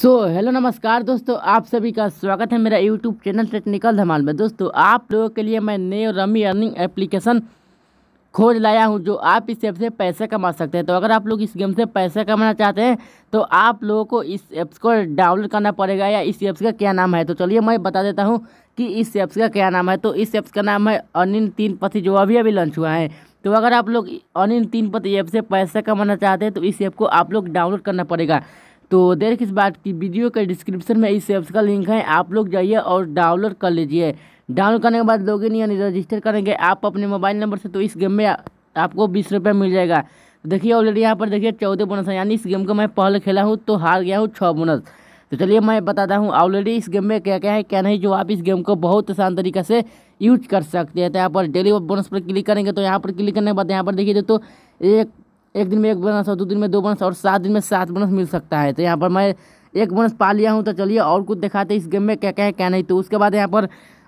सो so, hello नमस्कार दोस्तों आप सभी का स्वागत है मेरा यूट्यूब चैनल टेक्निकल धमाल में दोस्तों आप लोगों के लिए मैं नए रमी अर्निंग एप्लीकेशन खोज लाया हूं जो आप इस ऐप से पैसे कमा सकते हैं तो अगर आप लोग इस गेम से पैसे कमाना चाहते हैं तो आप लोगों को इस ऐप्स को डाउनलोड करना पड़ेगा या इस ऐप्स का क्या नाम है तो चलिए मैं बता देता हूँ कि इस ऐप्स का क्या नाम है तो इस ऐप्स का नाम है अनिन तीन पति जो अभी अभी लॉन्च हुआ है तो अगर आप लोग अनिन तीन पति ऐप से पैसा कमाना चाहते हैं तो इस ऐप को आप लोग डाउनलोड करना पड़ेगा तो देर किस बात की वीडियो के डिस्क्रिप्शन में इस एप्स का लिंक है आप लोग जाइए और डाउनलोड कर लीजिए डाउनलोड करने के बाद लॉग इन यानी रजिस्टर करेंगे आप अपने मोबाइल नंबर से तो इस गेम में आपको बीस रुपये मिल जाएगा देखिए ऑलरेडी यहाँ पर देखिए चौदह बोनस है यानी इस गेम को मैं पहले खेला हूँ तो हार गया हूँ छः बोनस तो चलिए मैं बताता हूँ ऑलरेडी इस गेम में क्या क्या है क्या नहीं जो आप इस गेम को बहुत आसान तरीके से यूज कर सकते हैं तो यहाँ पर डेली बोनस पर क्लिक करेंगे तो यहाँ पर क्लिक करने के बाद यहाँ पर देखिए दोस्तों एक एक दिन में एक बोनस और दो दिन में दो बोनस और सात दिन में सात बोनस मिल सकता है तो यहाँ पर मैं एक बोनस पा लिया हूँ तो चलिए और कुछ दिखाते इस गेम में क्या क्या है क्या नहीं तो उसके बाद यहाँ पर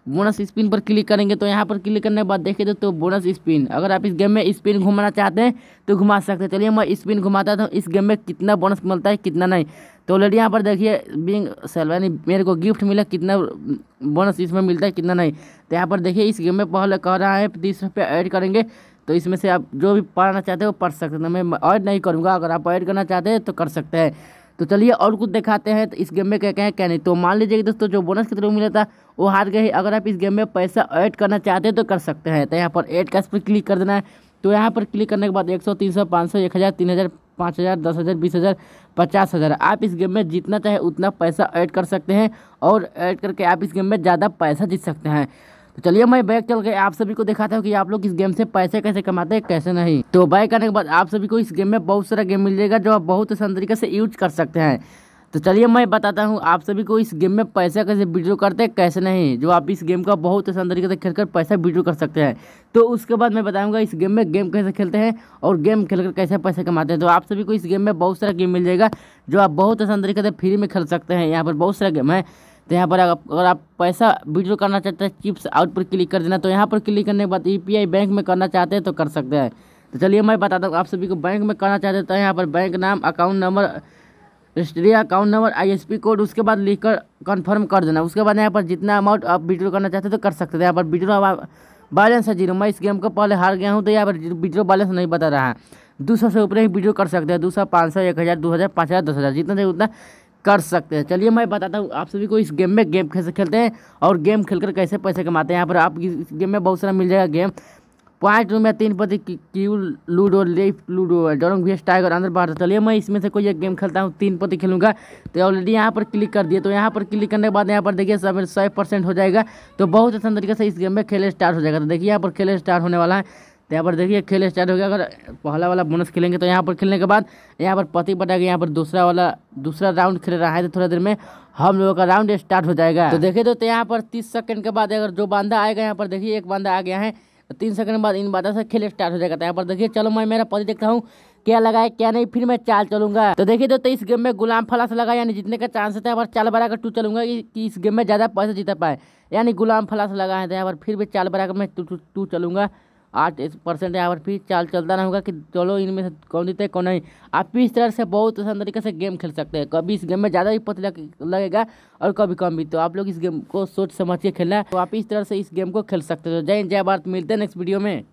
बोनस स्पिन पर क्लिक करेंगे तो यहाँ पर क्लिक करने के बाद देखिए तो बोनस स्पिन अगर आप इस गेम में स्पिन घुमाना चाहते हैं तो घुमा सकते हैं चलिए मैं स्पिन घुमाता था इस गेम में कितना बोनस मिलता है कितना नहीं तो ऑलरेडी यहाँ पर देखिए बिंग सेल यानी मेरे को गिफ्ट मिला कितना बोनस इसमें मिलता है कितना नहीं तो यहाँ पर देखिए इस गेम में पहले कह रहा है तीस रुपये ऐड करेंगे तो इसमें से आप जो भी पढ़ना चाहते हो पढ़ सकते हैं मैं ऐड नहीं करूँगा अगर आप ऐड करना चाहते हैं तो कर सकते हैं तो चलिए और कुछ दिखाते हैं तो इस गेम में क्या कहें क्या नहीं तो मान लीजिए कि दोस्तों जो बोनस के थ्रू मिला था वो हार गए अगर आप इस गेम में पैसा ऐड करना चाहते हैं तो कर सकते हैं तो यहाँ पर ऐड कैश पर क्लिक कर देना है तो यहाँ पर क्लिक करने के बाद एक एक सौ सौ सौ तीन तीन पाँच हज़ार हज़ार पाँच हज़ार दस हज़ार बीस हज़ार पचास हज़ार आप इस गेम में जितना चाहे उतना पैसा ऐड कर सकते हैं और ऐड करके आप इस गेम में ज़्यादा पैसा जीत सकते हैं तो चलिए मैं बैक चल के आप सभी को दिखाता हूँ कि आप लोग इस गेम से पैसे कैसे कमाते हैं कैसे नहीं तो बैक आने के बाद आप सभी को इस गेम में बहुत सारा गेम मिल जाएगा जो आप बहुत आसान तरीके से यूज कर सकते हैं तो चलिए मैं बताता हूँ आप सभी को इस गेम में पैसा कैसे विड्रो करते हैं कैसे नहीं जो आप इस गेम का बहुत आसान तरीके से खेलकर पैसा विड्रो कर सकते हैं तो उसके बाद मैं बताऊंगा इस गेम में गेम कैसे खेलते हैं और गेम खेलकर कैसे पैसे कमाते हैं तो आप सभी को इस गेम में बहुत सारा गेम मिल जाएगा जो आप बहुत आसान तरीके से फ्री में खेल सकते हैं यहाँ पर बहुत सारा गेम है तो यहाँ पर अगर आप पैसा विड्रो करना चाहते हैं चिप्स आउट पर क्लिक कर देना तो यहाँ पर क्लिक करने के बाद यूपीआई e बैंक में करना चाहते हैं तो कर सकते हैं तो चलिए मैं बताता हूँ आप सभी को बैंक में करना चाहते हैं तो यहाँ पर बैंक नाम अकाउंट नंबर रजिस्ट्रिया अकाउंट नंबर आई कोड उसके बाद लिखकर कन्फर्म कर देना उसके बाद यहाँ पर जितना अमाउंट आप विड्रो करना चाहते हैं तो कर सकते हैं यहाँ पर विड्रो बैलेंस है जीरो मैं इस गेम को पहले हार गया हूँ तो यहाँ पर विड्रो बैलेंस नहीं बता रहा है दो सौ से ऊपर ही विड्रो कर सकते हैं दो सौ पाँच सौ एक हज़ार दो हज़ार पाँच हज़ार दस हज़ार जितना चाहिए उतना कर सकते हैं चलिए मैं बताता हूँ आप सभी को इस गेम में गेम कैसे खेलते हैं और गेम खेलकर कैसे पैसे कमाते हैं यहाँ पर आप इस गेम में बहुत सारा मिल जाएगा गेम पॉइंट रूम में तीन पति क्यू लूडो लेफ्ट लूडो डोरंग भी टाइगर अंदर बाहर चलिए मैं इसमें से कोई एक गेम खेलता हूँ तीन पति खेलूंगा तो ऑलरेडी यहाँ पर क्लिक कर दिए तो यहाँ पर क्लिक करने के बाद यहाँ पर देखिए सब सौ परसेंट हो जाएगा तो बहुत आसान तरीके से इस गेम में खेले स्टार्ट हो जाएगा तो देखिए यहाँ पर खेले स्टार्ट होने वाला है तो यहाँ पर देखिए खेल स्टार्ट हो गया अगर पहला वाला बोनस खेलेंगे तो यहाँ पर खेलने के बाद यहाँ पर पति पटा के यहाँ पर दूसरा वाला दूसरा राउंड खेल रहा है तो थोड़ा देर में हम लोगों का राउंड स्टार्ट हो जाएगा तो देखिए दोस्तों यहाँ पर तीस सेकंड के बाद अगर जो बांधा आएगा यहाँ पर देखिए एक बांधा आ गया है तो तीन सेकंड बाद इन बातों से खेल स्टार्ट हो जाएगा तो यहाँ पर देखिए चलो मैं मेरा पति देखता हूँ क्या लगाए क्या नहीं फिर मैं चाल चलूंगा तो देखिए दोस्तों इस गेम में गुलाम फलास लगा यानी जीतने का चांस है यहाँ पर चाल बड़ा कर टू चलूंगा कि इस गेम में ज़्यादा पैसे जीता पाए यानी गुलाम फलास लगा है तो यहाँ पर फिर भी चाल बड़ा कर मैं टू चलूंगा आठ परसेंट यहाँ पर फिर चाल चलता होगा कि चलो इनमें से कौन जीते कौन नहीं आप भी इस तरह से बहुत आसान तरीके से गेम खेल सकते हैं कभी इस गेम में ज़्यादा भी पता लगेगा और कभी कम भी तो आप लोग इस गेम को सोच समझ के खेलना है तो आप इस तरह से इस गेम को खेल सकते हो तो जय जय भारत मिलते हैं नेक्स्ट वीडियो में